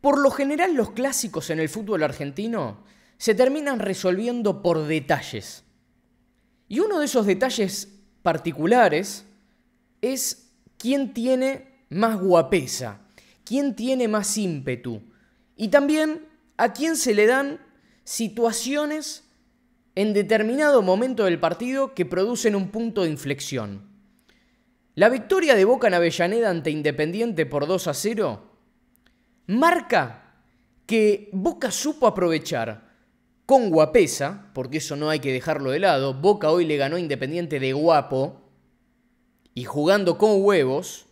Por lo general los clásicos en el fútbol argentino se terminan resolviendo por detalles. Y uno de esos detalles particulares es quién tiene más guapesa, quién tiene más ímpetu y también a quién se le dan situaciones en determinado momento del partido que producen un punto de inflexión. La victoria de Boca en Avellaneda ante Independiente por 2 a 0 marca que Boca supo aprovechar con guapesa, porque eso no hay que dejarlo de lado, Boca hoy le ganó Independiente de guapo y jugando con huevos,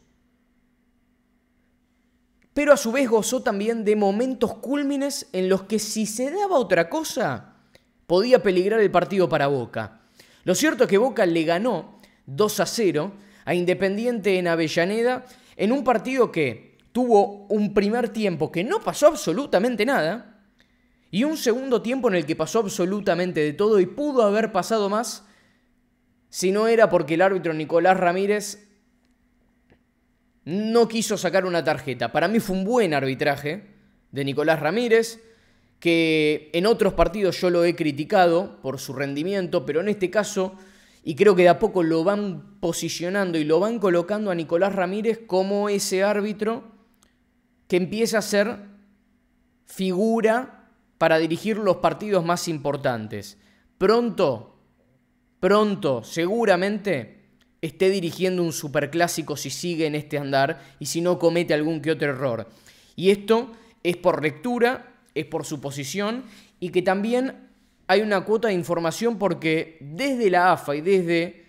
pero a su vez gozó también de momentos cúlmines en los que si se daba otra cosa, podía peligrar el partido para Boca. Lo cierto es que Boca le ganó 2 a 0 a Independiente en Avellaneda en un partido que tuvo un primer tiempo que no pasó absolutamente nada y un segundo tiempo en el que pasó absolutamente de todo y pudo haber pasado más si no era porque el árbitro Nicolás Ramírez no quiso sacar una tarjeta. Para mí fue un buen arbitraje de Nicolás Ramírez, que en otros partidos yo lo he criticado por su rendimiento, pero en este caso, y creo que de a poco lo van posicionando y lo van colocando a Nicolás Ramírez como ese árbitro que empieza a ser figura para dirigir los partidos más importantes. Pronto, pronto, seguramente esté dirigiendo un superclásico si sigue en este andar y si no comete algún que otro error. Y esto es por lectura, es por suposición y que también hay una cuota de información porque desde la AFA y desde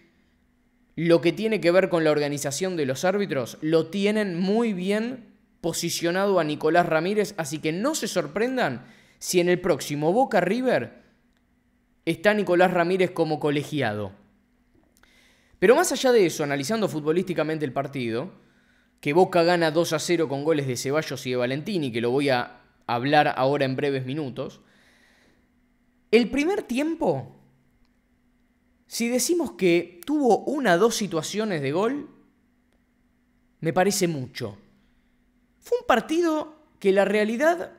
lo que tiene que ver con la organización de los árbitros lo tienen muy bien posicionado a Nicolás Ramírez, así que no se sorprendan si en el próximo Boca River está Nicolás Ramírez como colegiado. Pero más allá de eso, analizando futbolísticamente el partido, que Boca gana 2 a 0 con goles de Ceballos y de Valentini, que lo voy a hablar ahora en breves minutos, el primer tiempo, si decimos que tuvo una o dos situaciones de gol, me parece mucho. Fue un partido que la realidad,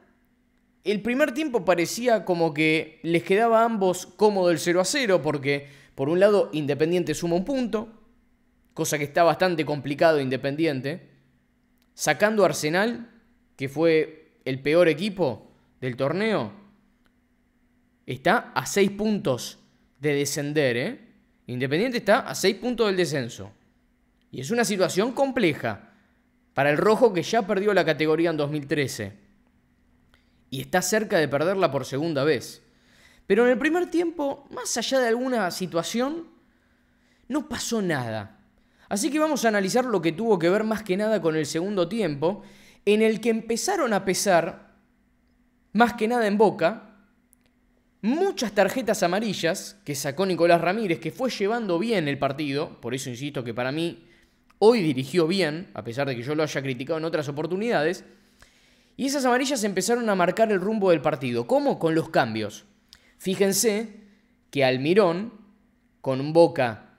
el primer tiempo parecía como que les quedaba a ambos cómodo el 0 a 0, porque por un lado Independiente suma un punto, cosa que está bastante complicado Independiente, sacando Arsenal, que fue el peor equipo del torneo, está a 6 puntos de descender, ¿eh? Independiente está a 6 puntos del descenso. Y es una situación compleja para el rojo que ya perdió la categoría en 2013 y está cerca de perderla por segunda vez. Pero en el primer tiempo, más allá de alguna situación, no pasó nada. Así que vamos a analizar lo que tuvo que ver más que nada con el segundo tiempo, en el que empezaron a pesar, más que nada en boca, muchas tarjetas amarillas que sacó Nicolás Ramírez, que fue llevando bien el partido, por eso insisto que para mí Hoy dirigió bien, a pesar de que yo lo haya criticado en otras oportunidades. Y esas amarillas empezaron a marcar el rumbo del partido. ¿Cómo? Con los cambios. Fíjense que Almirón, con Boca,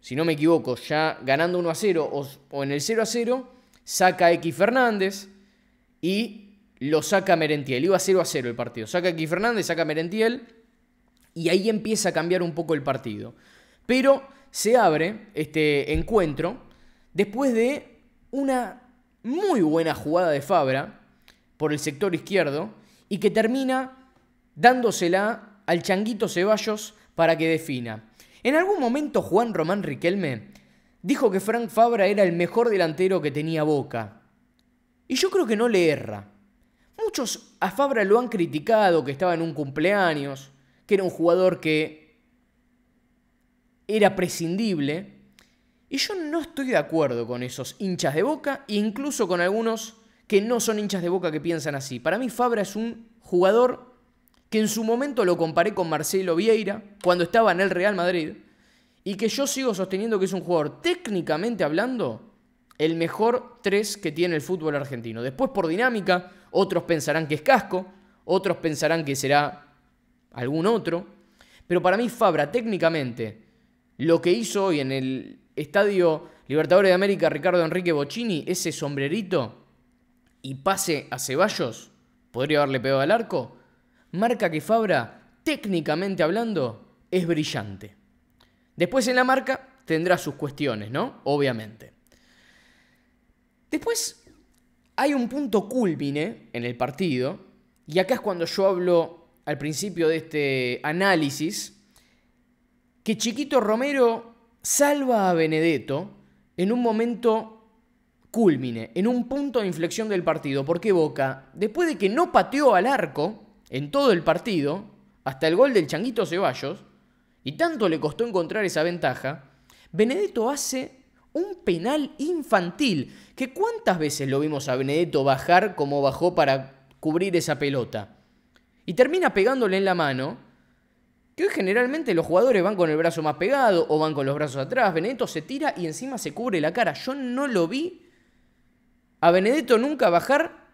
si no me equivoco, ya ganando 1 a 0 o, en el 0 a 0, saca a X Fernández y lo saca Merentiel. Iba 0 a 0 el partido. Saca a X Fernández, saca a Merentiel y ahí empieza a cambiar un poco el partido. Pero se abre este encuentro después de una muy buena jugada de Fabra por el sector izquierdo y que termina dándosela al changuito Ceballos para que defina. En algún momento Juan Román Riquelme dijo que Frank Fabra era el mejor delantero que tenía Boca. Y yo creo que no le erra. Muchos a Fabra lo han criticado, que estaba en un cumpleaños, que era un jugador que era prescindible, y yo no estoy de acuerdo con esos hinchas de boca, e incluso con algunos que no son hinchas de boca que piensan así. Para mí Fabra es un jugador que en su momento lo comparé con Marcelo Vieira cuando estaba en el Real Madrid y que yo sigo sosteniendo que es un jugador técnicamente hablando el mejor 3 que tiene el fútbol argentino. Después por dinámica, otros pensarán que es Casco, otros pensarán que será algún otro, pero para mí Fabra técnicamente lo que hizo hoy en el Estadio Libertadores de América Ricardo Enrique Bocini, ese sombrerito y pase a Ceballos, podría haberle pegado al arco, marca que Fabra, técnicamente hablando, es brillante. Después en la marca tendrá sus cuestiones, ¿no? Obviamente. Después hay un punto culmine en el partido, y acá es cuando yo hablo al principio de este análisis, que Chiquito Romero salva a Benedetto en un momento culmine, en un punto de inflexión del partido, porque Boca, después de que no pateó al arco en todo el partido, hasta el gol del Changuito Ceballos, y tanto le costó encontrar esa ventaja, Benedetto hace un penal infantil, que cuántas veces lo vimos a Benedetto bajar como bajó para cubrir esa pelota. Y termina pegándole en la mano que generalmente los jugadores van con el brazo más pegado o van con los brazos atrás. Benedetto se tira y encima se cubre la cara. Yo no lo vi a Benedetto nunca bajar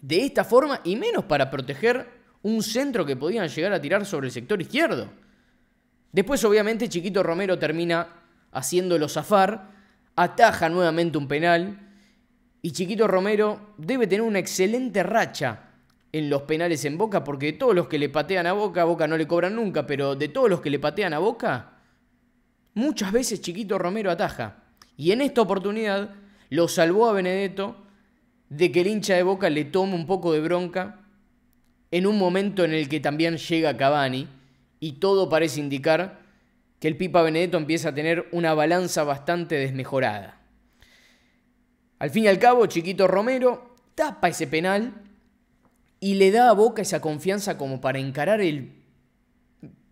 de esta forma y menos para proteger un centro que podían llegar a tirar sobre el sector izquierdo. Después obviamente Chiquito Romero termina haciéndolo zafar, ataja nuevamente un penal y Chiquito Romero debe tener una excelente racha en los penales en Boca, porque de todos los que le patean a Boca, a Boca no le cobran nunca, pero de todos los que le patean a Boca, muchas veces Chiquito Romero ataja. Y en esta oportunidad lo salvó a Benedetto de que el hincha de Boca le tome un poco de bronca en un momento en el que también llega Cavani y todo parece indicar que el Pipa Benedetto empieza a tener una balanza bastante desmejorada. Al fin y al cabo, Chiquito Romero tapa ese penal y le da a Boca esa confianza como para encarar el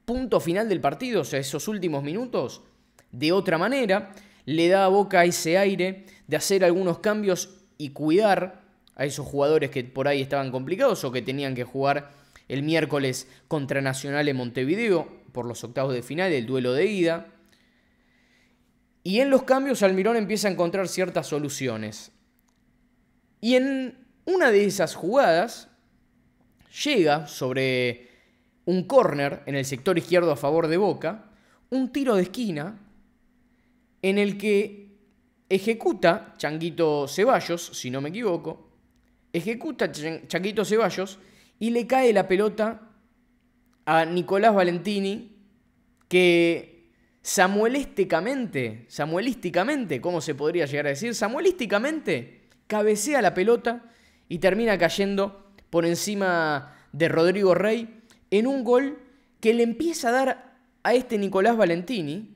punto final del partido, o sea, esos últimos minutos, de otra manera, le da a Boca ese aire de hacer algunos cambios y cuidar a esos jugadores que por ahí estaban complicados o que tenían que jugar el miércoles contra Nacional en Montevideo por los octavos de final, el duelo de ida. Y en los cambios Almirón empieza a encontrar ciertas soluciones. Y en una de esas jugadas, llega sobre un córner en el sector izquierdo a favor de Boca, un tiro de esquina en el que ejecuta Changuito Ceballos, si no me equivoco, ejecuta Changuito Ceballos y le cae la pelota a Nicolás Valentini, que samuelísticamente, samuelísticamente, ¿cómo se podría llegar a decir? Samuelísticamente cabecea la pelota y termina cayendo por encima de Rodrigo Rey en un gol que le empieza a dar a este Nicolás Valentini,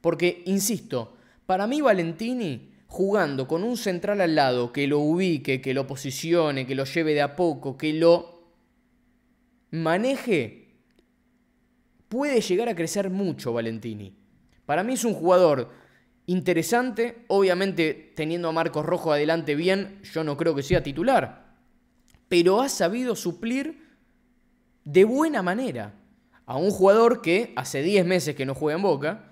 porque, insisto, para mí Valentini jugando con un central al lado que lo ubique, que lo posicione, que lo lleve de a poco, que lo maneje, puede llegar a crecer mucho Valentini. Para mí es un jugador interesante, obviamente teniendo a Marcos Rojo adelante bien, yo no creo que sea titular, pero ha sabido suplir de buena manera a un jugador que hace 10 meses que no juega en Boca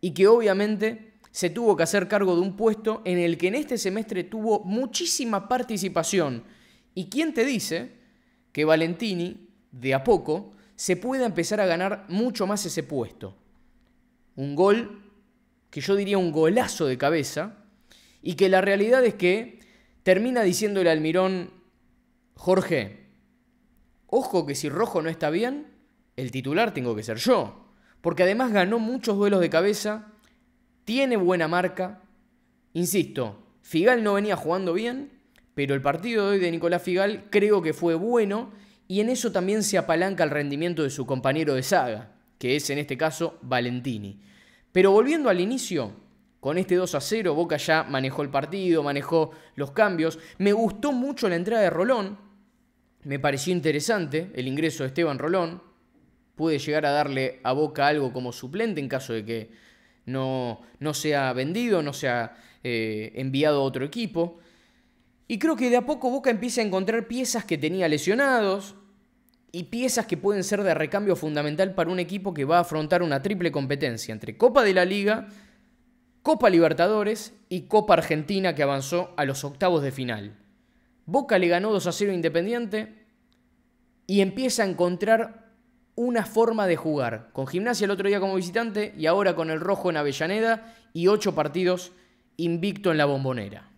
y que obviamente se tuvo que hacer cargo de un puesto en el que en este semestre tuvo muchísima participación. ¿Y quién te dice que Valentini, de a poco, se pueda empezar a ganar mucho más ese puesto? Un gol, que yo diría un golazo de cabeza, y que la realidad es que termina diciendo el Almirón Jorge, ojo que si Rojo no está bien, el titular tengo que ser yo. Porque además ganó muchos duelos de cabeza, tiene buena marca. Insisto, Figal no venía jugando bien, pero el partido de hoy de Nicolás Figal creo que fue bueno y en eso también se apalanca el rendimiento de su compañero de saga, que es en este caso Valentini. Pero volviendo al inicio, con este 2 a 0 Boca ya manejó el partido, manejó los cambios. Me gustó mucho la entrada de Rolón, me pareció interesante el ingreso de Esteban Rolón. Puede llegar a darle a Boca algo como suplente en caso de que no, no sea vendido, no sea eh, enviado a otro equipo. Y creo que de a poco Boca empieza a encontrar piezas que tenía lesionados y piezas que pueden ser de recambio fundamental para un equipo que va a afrontar una triple competencia entre Copa de la Liga, Copa Libertadores y Copa Argentina que avanzó a los octavos de final. Boca le ganó 2 a 0 Independiente y empieza a encontrar una forma de jugar. Con Gimnasia el otro día como visitante y ahora con el Rojo en Avellaneda y ocho partidos invicto en la bombonera.